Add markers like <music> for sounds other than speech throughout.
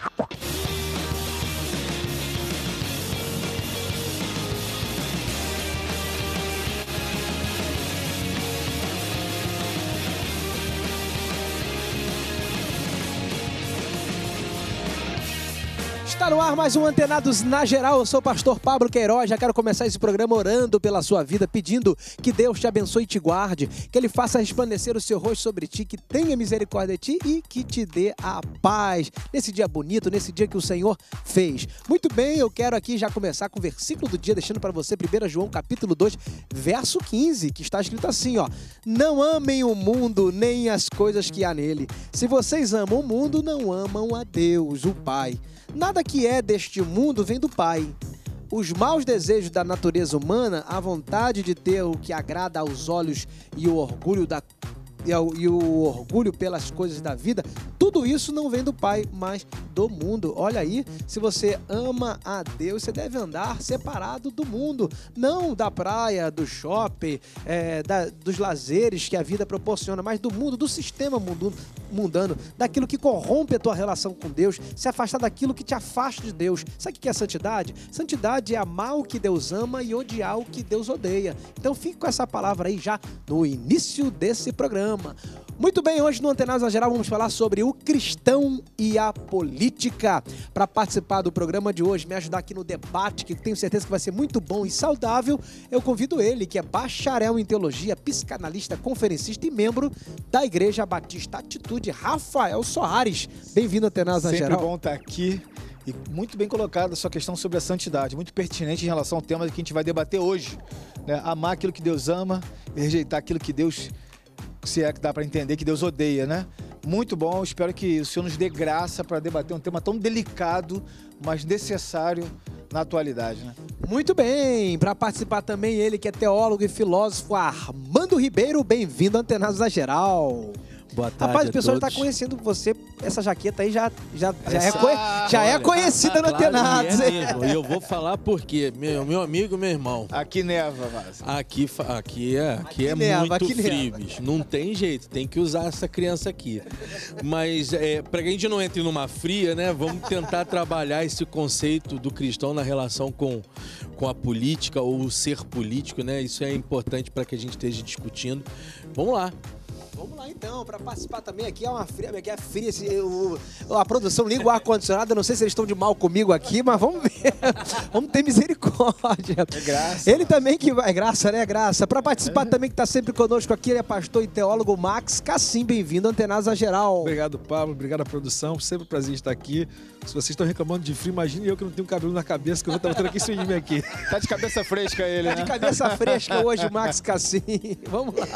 you <laughs> Está no ar mais um Antenados na Geral. Eu sou o pastor Pablo Queiroz. Já quero começar esse programa orando pela sua vida, pedindo que Deus te abençoe e te guarde, que Ele faça resplandecer o seu rosto sobre ti, que tenha misericórdia de ti e que te dê a paz nesse dia bonito, nesse dia que o Senhor fez. Muito bem, eu quero aqui já começar com o versículo do dia, deixando para você 1 João capítulo 2, verso 15, que está escrito assim, ó: Não amem o mundo nem as coisas que há nele. Se vocês amam o mundo, não amam a Deus, o Pai. Nada que é deste mundo vem do Pai. Os maus desejos da natureza humana, a vontade de ter o que agrada aos olhos e o orgulho da e, e o orgulho pelas coisas da vida, tudo isso não vem do Pai, mas do mundo. Olha aí, se você ama a Deus, você deve andar separado do mundo, não da praia, do shopping, é, da, dos lazeres que a vida proporciona, mas do mundo, do sistema mundano, daquilo que corrompe a tua relação com Deus, se afastar daquilo que te afasta de Deus. Sabe o que é santidade? Santidade é amar o que Deus ama e odiar o que Deus odeia. Então fique com essa palavra aí já no início desse programa. Muito bem, hoje no Antenados na Geral vamos falar sobre o cristão e a política. Para participar do programa de hoje, me ajudar aqui no debate, que tenho certeza que vai ser muito bom e saudável, eu convido ele, que é bacharel em teologia, psicanalista, conferencista e membro da Igreja Batista Atitude, Rafael Soares. Bem-vindo ao Antenados na Geral. Sempre bom estar aqui. E muito bem colocada a sua questão sobre a santidade, muito pertinente em relação ao tema que a gente vai debater hoje. Né? Amar aquilo que Deus ama e rejeitar aquilo que Deus se é que dá para entender que Deus odeia, né? Muito bom, espero que o Senhor nos dê graça para debater um tema tão delicado, mas necessário na atualidade, né? Muito bem, para participar também ele que é teólogo e filósofo Armando Ribeiro, bem-vindo Antenados na Geral. Boa tarde. Rapaz, o pessoal já tá conhecendo você. Essa jaqueta aí já, já, já, é essa... é, já é conhecida no tá claro, Antenados. É mesmo. e eu vou falar porque meu, meu amigo meu irmão. Aqui neva, Vasco. Aqui, aqui é, aqui, aqui é neva, muito aqui frio, bicho. Não tem jeito, tem que usar essa criança aqui. Mas é, para que a gente não entre numa fria, né? Vamos tentar trabalhar esse conceito do cristão na relação com, com a política ou o ser político, né? Isso é importante para que a gente esteja discutindo. Vamos lá. Vamos lá então, para participar também aqui. É uma fria, aqui é, é fria. Esse, a produção liga o ar-condicionado. não sei se eles estão de mal comigo aqui, mas vamos ver. <laughs> vamos ter misericórdia. É graça. Ele também que vai. É graça, né? É graça. Para participar é. também, que está sempre conosco aqui, ele é pastor e teólogo Max Cassim. Bem-vindo, Antenasa Geral. Obrigado, Pablo. Obrigado à produção. Sempre um prazer estar aqui. Se vocês estão reclamando de frio, imagine eu que não tenho cabelo na cabeça, que eu vou estar botando aqui esse anime aqui. <laughs> Tá de cabeça fresca ele, né? Tá de né? cabeça fresca hoje, Max Cassim. <laughs> Vamos lá.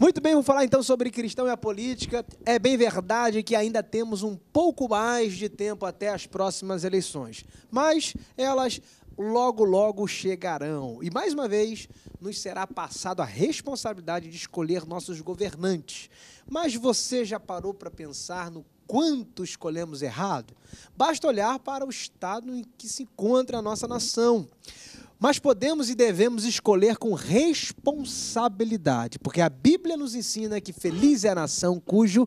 Muito bem, vamos falar então sobre cristão e a política. É bem verdade que ainda temos um pouco mais de tempo até as próximas eleições, mas elas logo logo chegarão. E mais uma vez, nos será passado a responsabilidade de escolher nossos governantes. Mas você já parou para pensar no quanto escolhemos errado? Basta olhar para o estado em que se encontra a nossa nação. Mas podemos e devemos escolher com responsabilidade, porque a Bíblia nos ensina que feliz é a nação cujo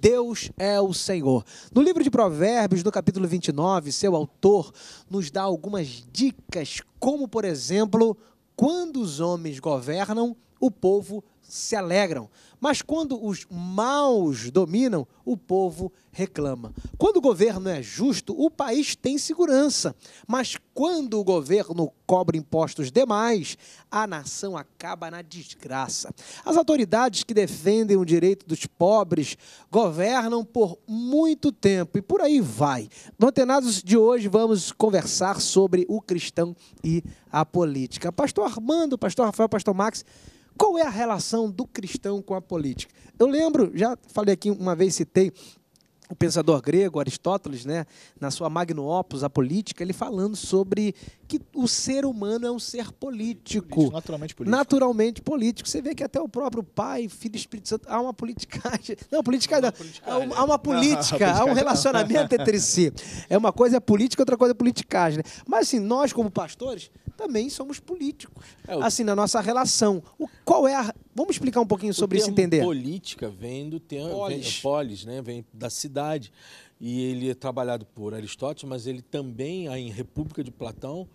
Deus é o Senhor. No livro de Provérbios, no capítulo 29, seu autor nos dá algumas dicas, como, por exemplo, quando os homens governam, o povo se alegram. Mas quando os maus dominam, o povo reclama. Quando o governo é justo, o país tem segurança. Mas quando o governo cobra impostos demais, a nação acaba na desgraça. As autoridades que defendem o direito dos pobres governam por muito tempo e por aí vai. No Antenados de hoje, vamos conversar sobre o cristão e a política. Pastor Armando, pastor Rafael, pastor Max. Qual é a relação do cristão com a política? Eu lembro, já falei aqui uma vez, citei o pensador grego Aristóteles, né, na sua Magno Opus, a política, ele falando sobre que o ser humano é um ser político, político naturalmente político. Naturalmente político. Você vê que até o próprio Pai, Filho do Espírito Santo há uma politicagem. <laughs> Não, política não. Né? Há uma, há uma política, há um relacionamento entre si. É uma coisa é política, outra coisa é politicagem. Né? Mas assim, nós como pastores também somos políticos. É, Assim, na nossa relação. O, qual é a... Vamos explicar um pouquinho sobre isso entender. política vem do termo polis. Vem, polis, né? Vem da cidade. E ele é trabalhado por Aristóteles, mas ele também, em República de Platão,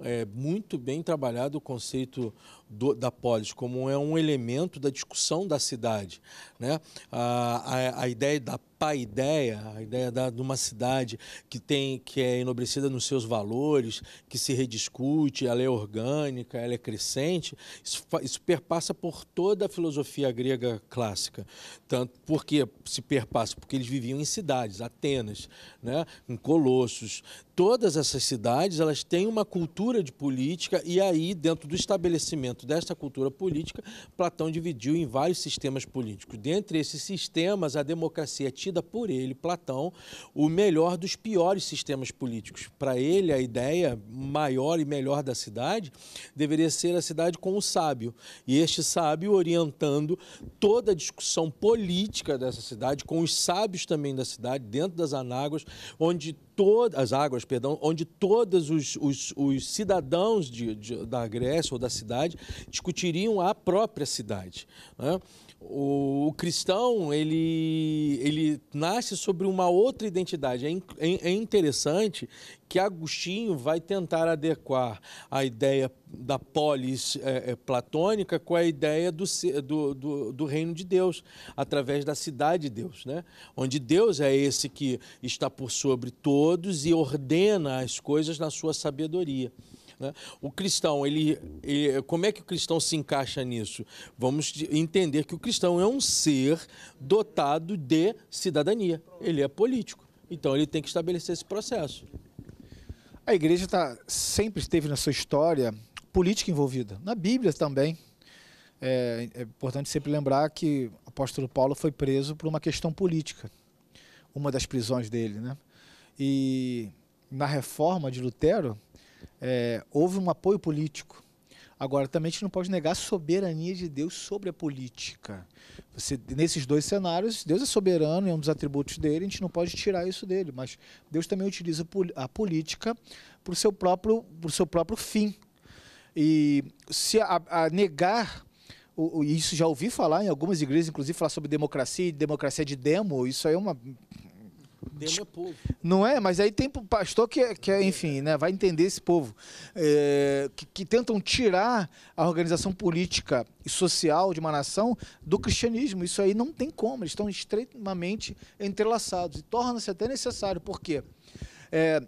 é muito bem trabalhado o conceito do, da polis como é um elemento da discussão da cidade. Né? A, a, a ideia da paideia, a ideia da, de uma cidade que tem que é enobrecida nos seus valores, que se rediscute, ela é orgânica, ela é crescente, isso, isso perpassa por toda a filosofia grega clássica. Tanto porque se perpassa porque eles viviam em cidades, Atenas, né, em Colossos. Todas essas cidades, elas têm uma cultura de política e aí dentro do estabelecimento dessa cultura política, Platão dividiu em vários sistemas políticos. Dentre esses sistemas, a democracia tinha tida por ele, Platão, o melhor dos piores sistemas políticos. Para ele, a ideia maior e melhor da cidade deveria ser a cidade com o sábio. E este sábio orientando toda a discussão política dessa cidade, com os sábios também da cidade, dentro das anáguas, onde todas as águas, perdão, onde todos os, os, os cidadãos de, de, da Grécia ou da cidade discutiriam a própria cidade. Né? O, o cristão, ele, ele nasce sobre uma outra identidade. É, é, é interessante que Agostinho vai tentar adequar a ideia da polis é, é platônica com a ideia do, do, do, do, reino de Deus, através da cidade de Deus, né? onde Deus é esse que está por sobre todos e ordena as coisas na sua sabedoria. Né? O cristão, ele, ele, como é que o cristão se encaixa nisso? Vamos entender que o cristão é um ser dotado de cidadania. Ele é político. Então ele tem que estabelecer esse processo. A igreja tá, sempre esteve na sua história política envolvida. Na Bíblia também. É, é importante sempre lembrar que o apóstolo Paulo foi preso por uma questão política. Uma das prisões dele, né? E na reforma de Lutero, é, houve um apoio político. Agora, também a gente não pode negar a soberania de Deus sobre a política. Você, nesses dois cenários, Deus é soberano, é um dos atributos dele, a gente não pode tirar isso dele. Mas Deus também utiliza a política para o seu próprio, seu próprio fim. E se a, a negar isso já ouvi falar em algumas igrejas, inclusive, falar sobre democracia e democracia de demo. Isso aí é uma dele é povo. Não é? Mas aí tem pastor que, é, que é, enfim, né, vai entender esse povo. É, que, que, tentam tirar a organização política e social de uma nação do cristianismo. Isso aí não tem como, eles estão extremamente entrelaçados. E torna-se até necessário, porque é,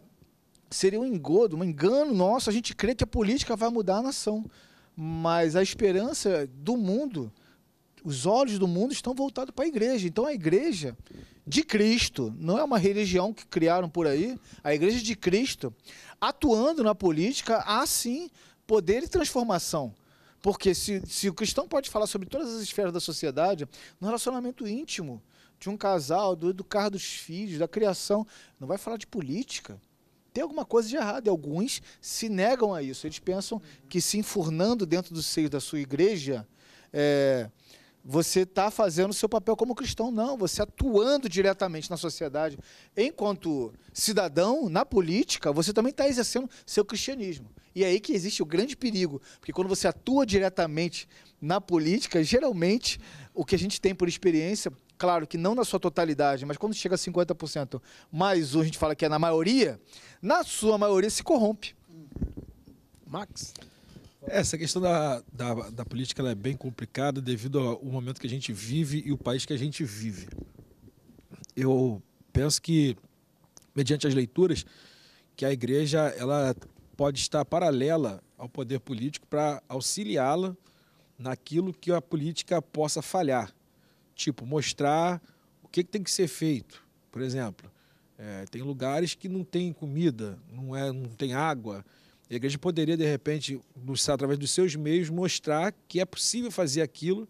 seria um engodo, um engano nosso a gente crer que a política vai mudar a nação. Mas a esperança do mundo, os olhos do mundo estão voltados para a igreja. Então a igreja de Cristo, não é uma religião que criaram por aí, a Igreja de Cristo, atuando na política, há sim poder e transformação. Porque se, se o cristão pode falar sobre todas as esferas da sociedade, no relacionamento íntimo de um casal, do educar dos filhos, da criação, não vai falar de política. Tem alguma coisa de errado e alguns se negam a isso. Eles pensam que se enfurnando dentro do seio da sua igreja, é, você está fazendo o seu papel como cristão, não. Você atuando diretamente na sociedade, enquanto cidadão, na política, você também está exercendo seu cristianismo. E é aí que existe o grande perigo, porque quando você atua diretamente na política, geralmente o que a gente tem por experiência, claro que não na sua totalidade, mas quando chega a 50%, mais um, a gente fala que é na maioria, na sua maioria se corrompe. Max? É, essa questão da, da, da política é bem complicada devido ao momento que a gente vive e o país que a gente vive. Eu penso que, mediante as leituras, que a igreja ela pode estar paralela ao poder político para auxiliá-la naquilo que a política possa falhar. Tipo, mostrar o que, que tem que ser feito. Por exemplo, é, tem lugares que não tem comida, não, é, não tem água. A igreja poderia, de repente, através dos seus meios, mostrar que é possível fazer aquilo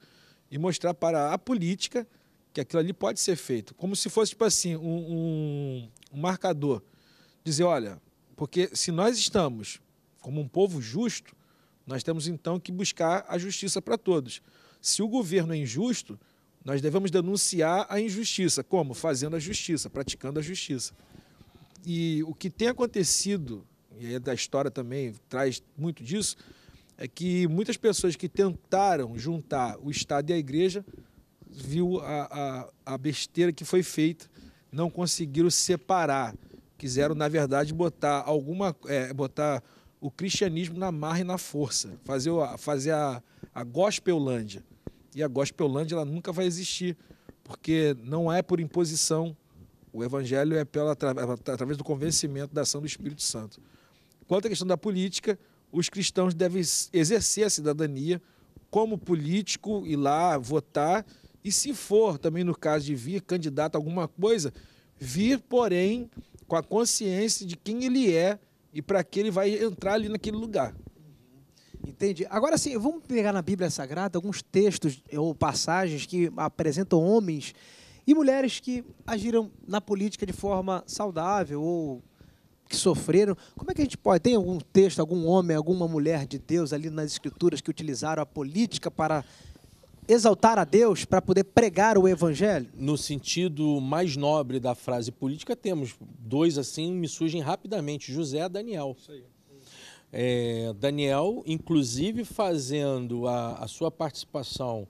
e mostrar para a política que aquilo ali pode ser feito. Como se fosse, tipo assim, um, um, um marcador. Dizer, olha, porque se nós estamos como um povo justo, nós temos então que buscar a justiça para todos. Se o governo é injusto, nós devemos denunciar a injustiça. Como? Fazendo a justiça, praticando a justiça. E o que tem acontecido e aí da história também traz muito disso, é que muitas pessoas que tentaram juntar o Estado e a Igreja viu a, a, a besteira que foi feita, não conseguiram separar, quiseram na verdade botar alguma, é, botar o cristianismo na marra e na força, fazer, fazer a, a gospelândia. E a gospelândia ela nunca vai existir, porque não é por imposição, o evangelho é pela, através do convencimento da ação do Espírito Santo. Quanto à questão da política, os cristãos devem exercer a cidadania como político, ir lá votar e, se for também no caso de vir candidato a alguma coisa, vir, porém, com a consciência de quem ele é e para que ele vai entrar ali naquele lugar. Entendi. Agora sim, vamos pegar na Bíblia Sagrada alguns textos eh, ou passagens que apresentam homens e mulheres que agiram na política de forma saudável ou que sofreram. Como é que a gente pode? Tem algum texto, algum homem, alguma mulher de Deus ali nas Escrituras que utilizaram a política para exaltar a Deus, para poder pregar o Evangelho? No sentido mais nobre da frase política, temos dois assim, me surgem rapidamente: José e Daniel. É, Daniel, inclusive, fazendo a, a sua participação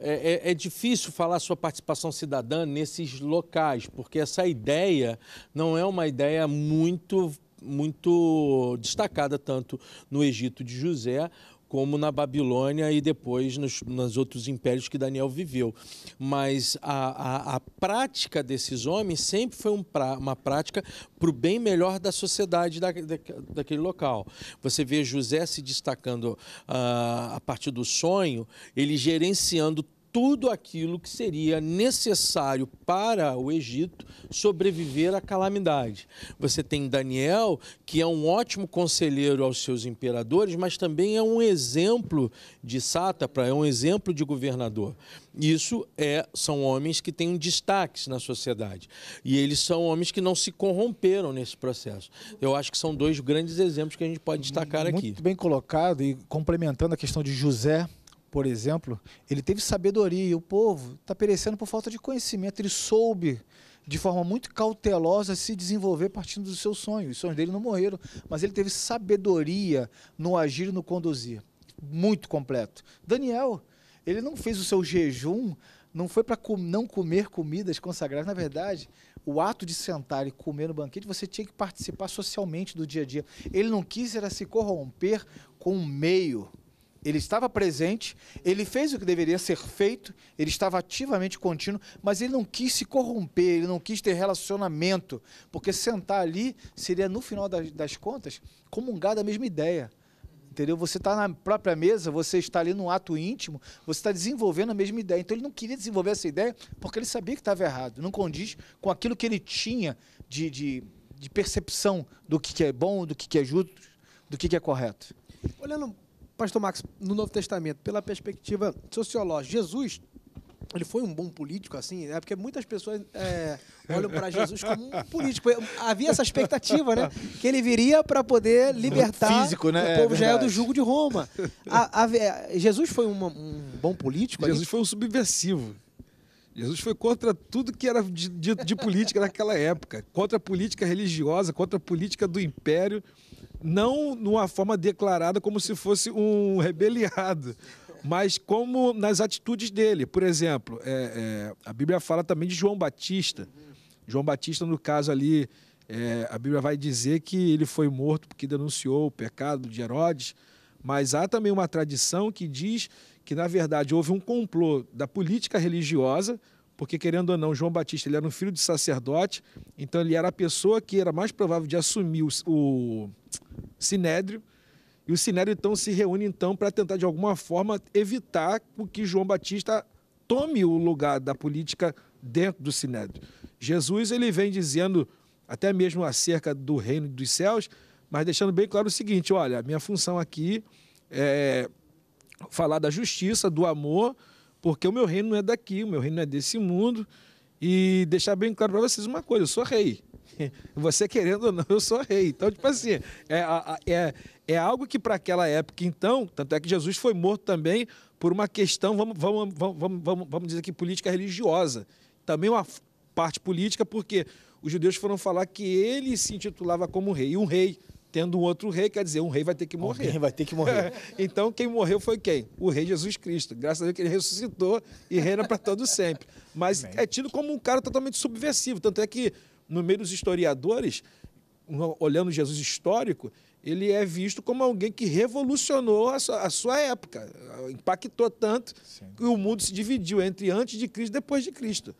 é, é, é, difícil falar sua participação cidadã nesses locais, porque essa ideia não é uma ideia muito muito destacada tanto no Egito de José como na Babilônia e depois nos, nos outros impérios que Daniel viveu. Mas a, a, a prática desses homens sempre foi um pra, uma prática para o bem melhor da sociedade da, da, daquele local. Você vê José se destacando uh, a partir do sonho, ele gerenciando tudo aquilo que seria necessário para o Egito sobreviver à calamidade. Você tem Daniel, que é um ótimo conselheiro aos seus imperadores, mas também é um exemplo de sátrapa, é um exemplo de governador. Isso é, são homens que têm destaques na sociedade. E eles são homens que não se corromperam nesse processo. Eu acho que são dois grandes exemplos que a gente pode destacar Muito aqui. Muito bem colocado e complementando a questão de José, por exemplo, ele teve sabedoria. O povo está perecendo por falta de conhecimento. Ele soube, de forma muito cautelosa, se desenvolver partindo dos seus sonhos. Os sonhos dele não morreram, mas ele teve sabedoria no agir e no conduzir. Muito completo. Daniel, ele não fez o seu jejum, não foi para com, não comer comidas consagradas. Na verdade, o ato de sentar e comer no banquete, você tinha que participar socialmente do dia a dia. Ele não quis era se corromper com o meio ele estava presente, ele fez o que deveria ser feito, ele estava ativamente contínuo, mas ele não quis se corromper, ele não quis ter relacionamento, porque sentar ali seria, no final das, das contas, comungar da mesma ideia. Entendeu? Você está na própria mesa, você está ali no ato íntimo, você está desenvolvendo a mesma ideia. Então ele não queria desenvolver essa ideia porque ele sabia que estava errado, não condiz com aquilo que ele tinha de, de, de percepção do que, que é bom, do que, que é justo, do que, que é correto. Olhando Pastor Max, no Novo Testamento, pela perspectiva sociológica, Jesus ele foi um bom político, assim, né? Porque muitas pessoas é, olham para Jesus como um político. Havia essa expectativa, né? Que ele viria para poder libertar Físico, né? o é povo é, Israel do jugo de Roma. A, a, é, Jesus foi uma, um bom político? Jesus ali? foi um subversivo. Jesus foi contra tudo que era de, de, de política naquela época. Contra a política religiosa, contra a política do império não numa forma declarada como se fosse um rebeliado, mas como nas atitudes dele. Por exemplo, é, é, a Bíblia fala também de João Batista. João Batista, no caso ali, é, a Bíblia vai dizer que ele foi morto porque denunciou o pecado de Herodes, mas há também uma tradição que diz que, na verdade, houve um complô da política religiosa, porque, querendo ou não, João Batista ele era um filho de sacerdote, então ele era a pessoa que era mais provável de assumir o, o Sinédrio. E o Sinédrio, então, se reúne, então, para tentar, de alguma forma, evitar o que João Batista tome o lugar da política dentro do Sinédrio. Jesus, ele vem dizendo, até mesmo acerca do reino dos céus, mas deixando bem claro o seguinte, olha, a minha função aqui é falar da justiça, do amor, porque o meu reino não é daqui, o meu reino não é desse mundo, e deixar bem claro para vocês uma coisa, eu sou rei, <laughs> Você querendo ou não, eu sou rei. Então, tipo assim, é, é, é algo que para aquela época, então, tanto é que Jesus foi morto também por uma questão, vamos, vamos, vamos, vamos, vamos dizer aqui, política religiosa. Também uma parte política, porque os judeus foram falar que ele se intitulava como rei. E um rei, tendo um outro rei, quer dizer, um rei vai ter que morrer. Alguém vai ter que morrer. <laughs> então, quem morreu foi quem? O rei Jesus Cristo. Graças a Deus que ele ressuscitou e reina para todo sempre. Mas Amém. é tido como um cara totalmente subversivo. Tanto é que no meio dos historiadores, olhando Jesus histórico, ele é visto como alguém que revolucionou a sua, a sua época, impactou tanto Sim. que o mundo se dividiu entre antes de Cristo e depois de Cristo.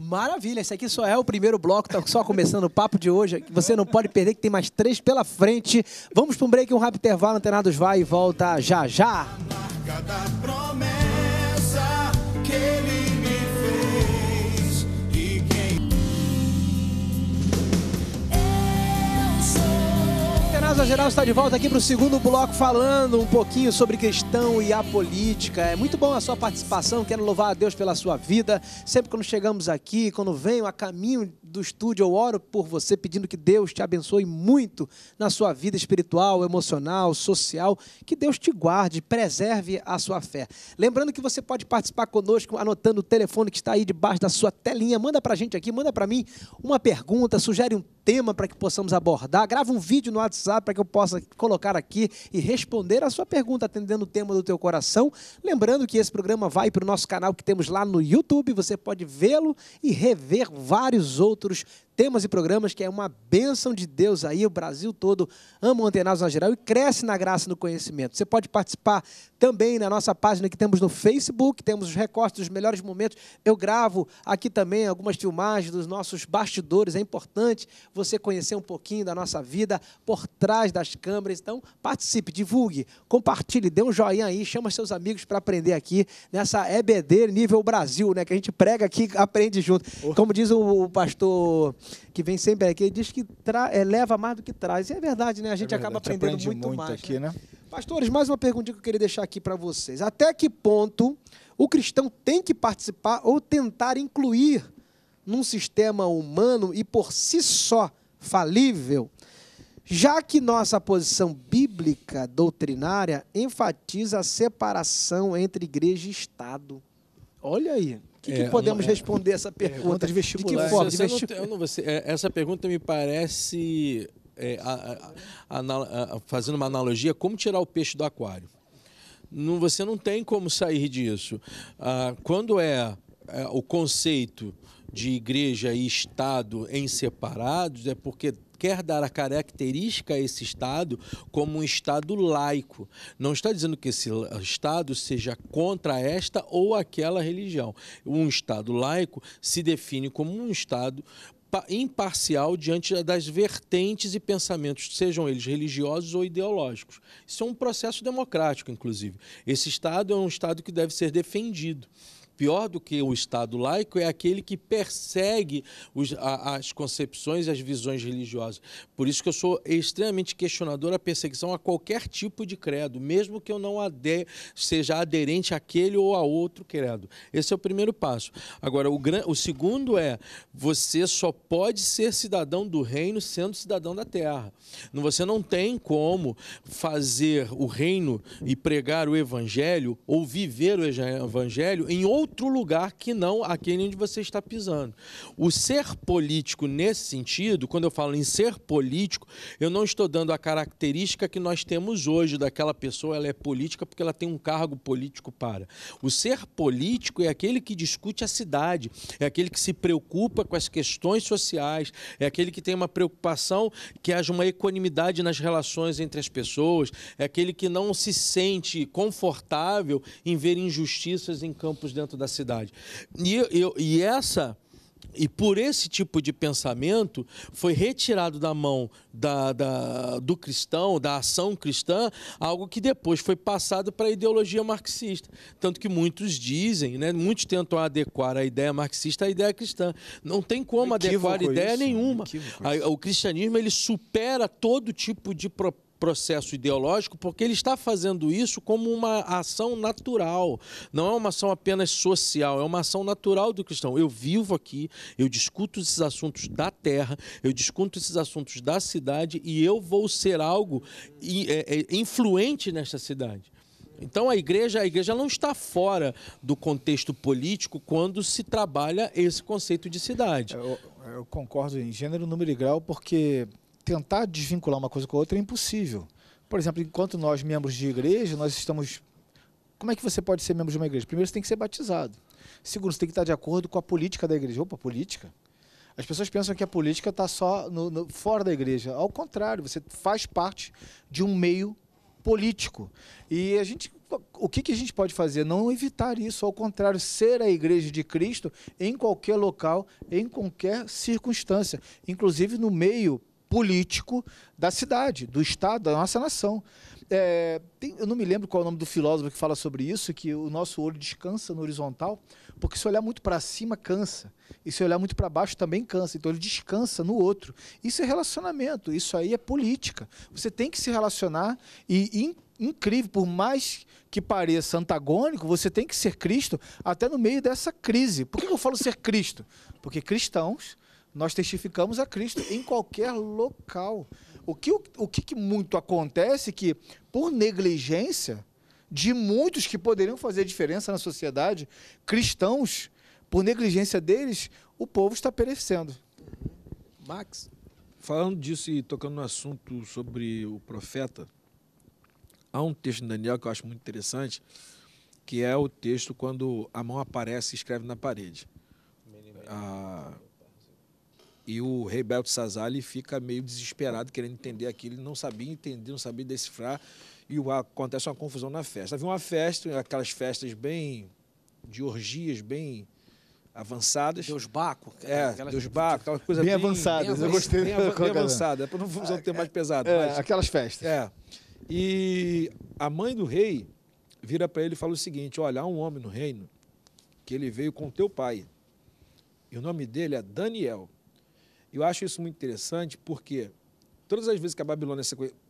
Maravilha, esse aqui só é o primeiro bloco, tá só começando o papo de hoje. Você não pode perder que tem mais três pela frente. Vamos para um break, um rápido intervalo, Antenados vai e volta já já. A marca da promessa. Causa Geral está de volta aqui para o segundo bloco falando um pouquinho sobre questão e a política. É muito bom a sua participação, quero louvar a Deus pela sua vida. Sempre quando chegamos aqui, quando venho a caminho do estúdio, eu oro por você pedindo que Deus te abençoe muito na sua vida espiritual, emocional, social, que Deus te guarde, preserve a sua fé. Lembrando que você pode participar conosco anotando o telefone que está aí debaixo da sua telinha, manda para a gente aqui, manda para mim uma pergunta, sugere um tema para que possamos abordar, grava um vídeo no WhatsApp para que eu possa colocar aqui e responder a sua pergunta atendendo o tema do teu coração. Lembrando que esse programa vai para o nosso canal que temos lá no YouTube, você pode vê-lo e rever vários outros outros temas e programas, que é uma bênção de Deus aí, o Brasil todo ama o Antenados na geral e cresce na graça e no conhecimento. Você pode participar também na nossa página que temos no Facebook, temos os recortes dos melhores momentos. Eu gravo aqui também algumas filmagens dos nossos bastidores, é importante você conhecer um pouquinho da nossa vida por trás das câmeras. Então, participe, divulgue, compartilhe, dê um joinha aí, chama seus amigos para aprender aqui nessa EBD nível Brasil, né, que a gente prega aqui, aprende junto. Como diz o pastor pastor que vem sempre aqui, ele diz que tra... é, leva mais do que traz. E é verdade, né? A é gente é acaba aprendendo Aprende muito, muito, mais. Aqui, né? Né? Pastores, mais uma pergunta que eu queria deixar aqui para vocês. Até que ponto o cristão tem que participar ou tentar incluir num sistema humano e por si só falível? Já que nossa posição bíblica doutrinária enfatiza a separação entre igreja e Estado. Olha aí que, é, que podemos é, responder essa é, pergunta? De vestibular. De que forma? Não, não, você, essa pergunta me parece, a, a, a, fazendo uma analogia, como tirar o peixe do aquário. Não, você não tem como sair disso. Ah, quando é, é o conceito de igreja e Estado em separados, é porque quer dar a característica a esse Estado como um Estado laico. Não está dizendo que esse Estado seja contra esta ou aquela religião. Um Estado laico se define como um Estado imparcial diante das vertentes e pensamentos, sejam eles religiosos ou ideológicos. Isso é um processo democrático, inclusive. Esse Estado é um Estado que deve ser defendido. Pior do que o Estado laico é aquele que persegue os, a, as concepções e as visões religiosas. Por isso que eu sou extremamente questionador à perseguição a qualquer tipo de credo, mesmo que eu não ade, seja aderente àquele ou a outro credo. Esse é o primeiro passo. Agora, o, o segundo é, você só pode ser cidadão do reino sendo cidadão da terra. Você não tem como fazer o reino e pregar o evangelho ou viver o evangelho em outro outro lugar que não aquele onde você está pisando. O ser político, nesse sentido, quando eu falo em ser político, eu não estou dando a característica que nós temos hoje daquela pessoa, ela é política porque ela tem um cargo político para. O ser político é aquele que discute a cidade, é aquele que se preocupa com as questões sociais, é aquele que tem uma preocupação que haja uma equanimidade nas relações entre as pessoas, é aquele que não se sente confortável em ver injustiças em campos dentro da cidade. E, eu, e essa. E por esse tipo de pensamento foi retirado da mão da, da, do cristão, da ação cristã, algo que depois foi passado para a ideologia marxista. Tanto que muitos dizem, né, muitos tentam adequar a ideia marxista à ideia cristã. Não tem como adequar ideia nenhuma. O cristianismo ele supera todo tipo de propósito processo ideológico, porque ele está fazendo isso como uma ação natural. Não é uma ação apenas social, é uma ação natural do cristão. Eu vivo aqui, eu discuto esses assuntos da terra, eu discuto esses assuntos da cidade e eu vou ser algo é, é, influente nesta cidade. Então a igreja, a igreja não está fora do contexto político quando se trabalha esse conceito de cidade. Eu, eu concordo em gênero, número e grau, porque tentar desvincular uma coisa com a outra é impossível. Por exemplo, enquanto nós, membros de igreja, nós estamos. Como é que você pode ser membro de uma igreja? Primeiro, você tem que ser batizado. Segundo, você tem que estar de acordo com a política da igreja. Opa, política? As pessoas pensam que a política está só no, no, fora da igreja. Ao contrário, você faz parte de um meio político. E a gente, o que, que a gente pode fazer? Não evitar isso, ao contrário, ser a igreja de Cristo em qualquer local, em qualquer circunstância, inclusive no meio político da cidade, do Estado, da nossa nação. É, tem, eu não me lembro qual é o nome do filósofo que fala sobre isso, que o nosso olho descansa no horizontal, porque se olhar muito para cima, cansa. E se olhar muito para baixo, também cansa. Então ele descansa no outro. Isso é relacionamento, isso aí é política. Você tem que se relacionar e, in, incrível, por mais que pareça antagônico, você tem que ser Cristo até no meio dessa crise. Por que eu falo ser Cristo? Porque cristãos nós testificamos a Cristo em qualquer local. O que, o que, que muito acontece é que, por negligência de muitos que poderiam fazer diferença na sociedade, cristãos, por negligência deles, o povo está perecendo. Max, falando disso e tocando no assunto sobre o profeta, há um texto em Daniel que eu acho muito interessante, que é o texto quando a mão aparece e escreve na parede. Ah, e o rei Beltzazar fica meio desesperado, querendo entender aquilo. Ele não sabia entender, não sabia decifrar. E acontece uma confusão na festa. Havia uma festa, aquelas festas bem de orgias, bem avançadas. Deus Baco. É, aquelas... Deus Baco, aquela bem... Bem avançadas, eu gostei. Bem, av bem avançada, para não usar um termo mais pesado. É, mas... aquelas festas. É. E a mãe do rei vira para ele e fala o seguinte, olha, há um homem no reino que ele veio com teu pai. E o nome dele é Daniel. Eu acho isso muito interessante porque todas as vezes que a Babilônia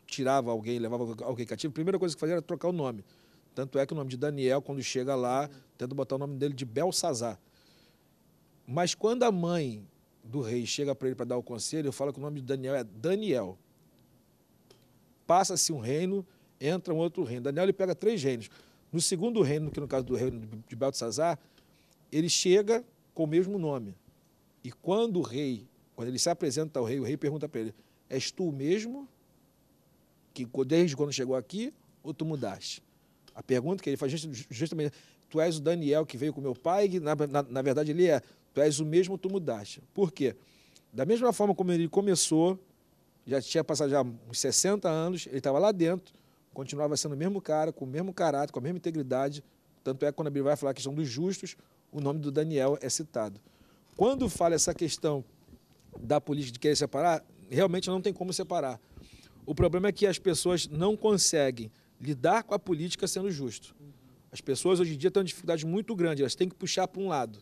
tirava alguém, levava alguém cativo, a primeira coisa que fazia era trocar o nome. Tanto é que o nome de Daniel, quando chega lá, tenta botar o nome dele de Belsazar. Mas quando a mãe do rei chega para ele para dar o conselho, fala que o nome de Daniel é Daniel. Passa-se um reino, entra um outro reino. Daniel ele pega três reinos. No segundo reino, que no caso do reino de Belsazar, ele chega com o mesmo nome. E quando o rei quando ele se apresenta ao rei, o rei pergunta para ele: És tu mesmo que desde quando chegou aqui ou tu mudaste? A pergunta que ele faz justamente: Tu és o Daniel que veio com meu pai, que na, na, na verdade ele é: Tu és o mesmo, tu mudaste. Por quê? Da mesma forma como ele começou, já tinha passado já uns 60 anos, ele estava lá dentro, continuava sendo o mesmo cara, com o mesmo caráter, com a mesma integridade. Tanto é que quando a Bíblia vai falar a questão dos justos, o nome do Daniel é citado. Quando fala essa questão da política de querer separar, realmente não tem como separar. O problema é que as pessoas não conseguem lidar com a política sendo justo. As pessoas hoje em dia têm uma dificuldade muito grande, elas têm que puxar para um lado.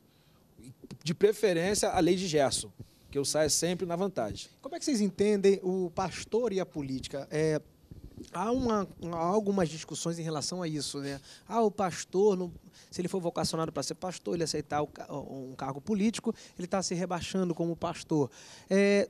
De preferência, a lei de Gerson, que eu saio sempre na vantagem. Como é que vocês entendem o pastor e a política? É, há, uma, algumas discussões em relação a isso. Né? Ah, o pastor, no, se ele for vocacionado para ser pastor, ele aceitar o, um cargo político, ele está se rebaixando como pastor. É,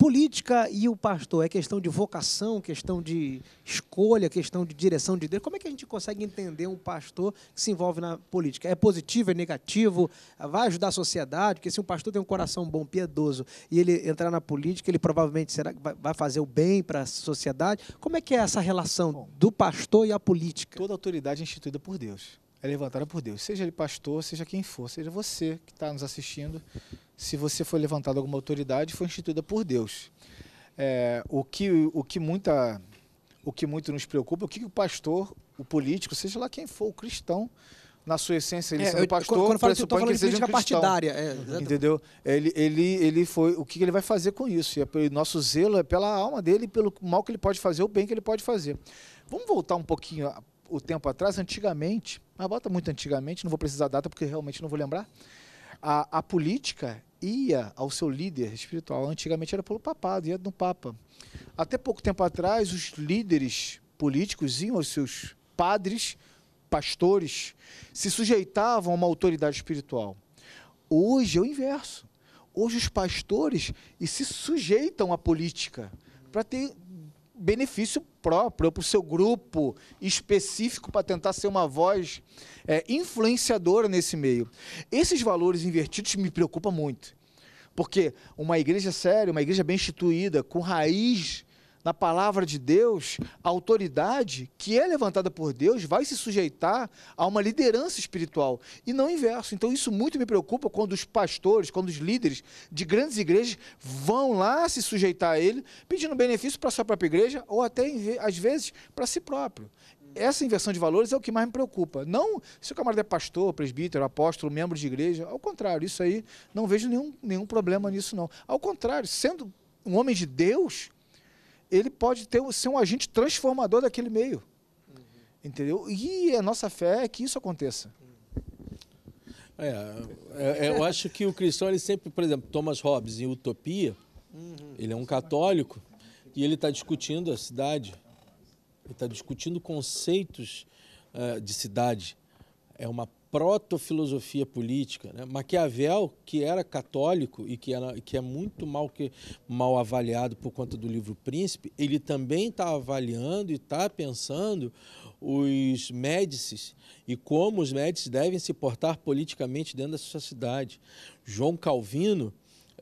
política e o pastor? É questão de vocação, questão de escolha, questão de direção de Deus? Como é que a gente consegue entender um pastor que se envolve na política? É positivo, é negativo? Vai ajudar a sociedade? Porque se um pastor tem um coração bom, piedoso, e ele entrar na política, ele provavelmente será vai fazer o bem para a sociedade? Como é que é essa relação do pastor e a política? Toda autoridade é instituída por Deus é levantada por Deus. Seja ele pastor, seja quem for, seja você que está nos assistindo, se você foi levantado alguma autoridade, foi instituída por Deus. É, o que o que muita o que muito nos preocupa, é o que o pastor, o político, seja lá quem for, o cristão, na sua essência, ele é, sendo eu, pastor, quando, quando falo isso, eu que ele seja um cristão, partidária. É, entendeu? Ele, ele, ele foi, o que ele vai fazer com isso? E é o nosso zelo é pela alma dele, pelo mal que ele pode fazer, o bem que ele pode fazer. Vamos voltar um pouquinho o tempo atrás. Antigamente, mas bota muito antigamente, não vou precisar data porque realmente não vou lembrar. A, a política ia ao seu líder espiritual. Antigamente era pelo papado, ia no papa. Até pouco tempo atrás, os líderes políticos iam aos seus padres, pastores, se sujeitavam a uma autoridade espiritual. Hoje é o inverso. Hoje os pastores se sujeitam à política para ter benefício próprio, ou para o seu grupo específico para tentar ser uma voz é, influenciadora nesse meio. Esses valores invertidos me preocupam muito. Porque uma igreja séria, uma igreja bem instituída, com raiz na palavra de Deus, a autoridade que é levantada por Deus vai se sujeitar a uma liderança espiritual e não inverso. Então isso muito me preocupa quando os pastores, quando os líderes de grandes igrejas vão lá se sujeitar a ele, pedindo benefício para a sua própria igreja ou até às vezes para si próprio. Essa inversão de valores é o que mais me preocupa. Não se o camarada é pastor, presbítero, apóstolo, membro de igreja. Ao contrário, isso aí não vejo nenhum, nenhum problema nisso, não. Ao contrário, sendo um homem de Deus, ele pode ter, ser um agente transformador daquele meio. Uhum. Entendeu? E é a nossa fé é que isso aconteça. É, é, é, eu acho que o cristão, ele sempre, por exemplo, Thomas Hobbes, em Utopia, uhum. ele é um católico e ele está discutindo a cidade, ele está discutindo conceitos uh, de cidade. É uma proto-filosofia política. Né? Maquiavel, que era católico e que, era, que é muito mal, que, mal avaliado por conta do livro Príncipe, ele também está avaliando e está pensando os médices e como os médices devem se portar politicamente dentro da sociedade. João Calvino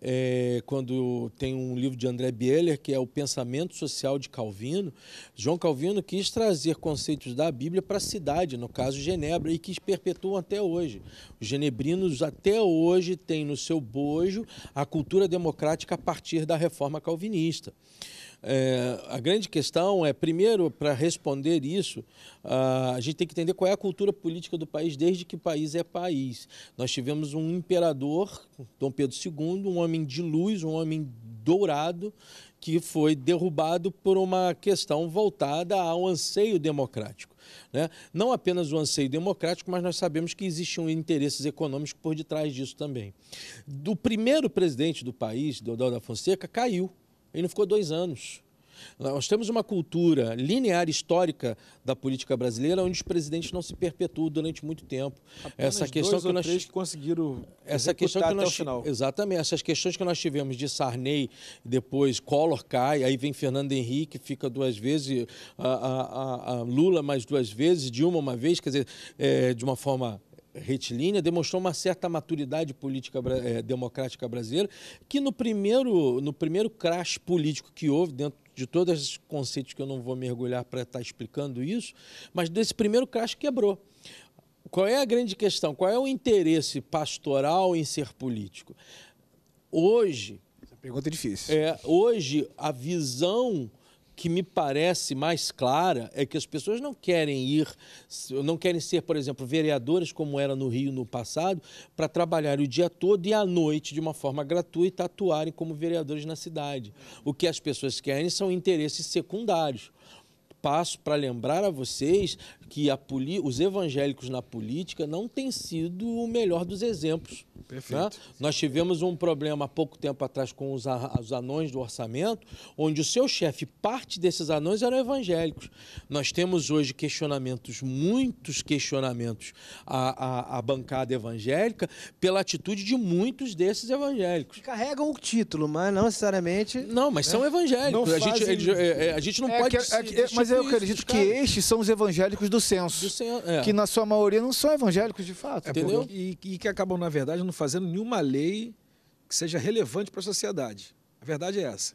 é, quando tem um livro de André Bieler, que é o Pensamento Social de Calvino, João Calvino quis trazer conceitos da Bíblia para a cidade, no caso Genebra, e que perpetuam até hoje. Os genebrinos até hoje têm no seu bojo a cultura democrática a partir da reforma calvinista. É, a grande questão é, primeiro, para responder isso, a gente tem que entender qual é a cultura política do país desde que país é país. Nós tivemos um imperador, Dom Pedro II, um homem de luz, um homem dourado, que foi derrubado por uma questão voltada ao anseio democrático. Né? Não apenas o anseio democrático, mas nós sabemos que existiam interesses econômicos por detrás disso também. Do primeiro presidente do país, Dodô da Fonseca, caiu. Ele não ficou dois anos. Nós temos uma cultura linear histórica da política brasileira onde os presidentes não se perpetuam durante muito tempo. Apenas essa questão que nós conseguiram essa questão que nós exatamente essas questões que nós tivemos de Sarney, depois Collor cai, aí vem Fernando Henrique, fica duas vezes a, a, a Lula mais duas vezes, Dilma uma vez, quer dizer, é, de uma forma retilínea, demonstrou uma certa maturidade política é, democrática brasileira, que no primeiro, no primeiro crash político que houve dentro de todos esses conceitos que eu não vou mergulhar para estar tá explicando isso, mas desse primeiro crash quebrou. Qual é a grande questão? Qual é o interesse pastoral em ser político? Hoje. Essa pergunta é difícil. É, hoje, a visão que me parece mais clara é que as pessoas não querem ir, não querem ser, por exemplo, vereadoras como era no Rio no passado, para trabalhar o dia todo e à noite, de uma forma gratuita, atuarem como vereadores na cidade. O que as pessoas querem são interesses secundários passo para lembrar a vocês que a os evangélicos na política não têm sido o melhor dos exemplos. Né? Perfeito. Né? Nós tivemos um problema há pouco tempo atrás com os, os anões do orçamento, onde o seu chefe, parte desses anões eram evangélicos. Nós temos hoje questionamentos, muitos questionamentos à, à, à bancada evangélica pela atitude de muitos desses evangélicos. Carregam o título, mas não necessariamente. Não, mas né? são evangélicos. Fazem... A, gente, é, é, a, gente, não é pode. Que, é, se, é, mas mas eu acredito que estes são os evangélicos do censo. Do é. Que na sua maioria não são evangélicos de fato. É entendeu? Porque... E, e, que acabam, na verdade, não fazendo nenhuma lei que seja relevante para a sociedade. A verdade é essa.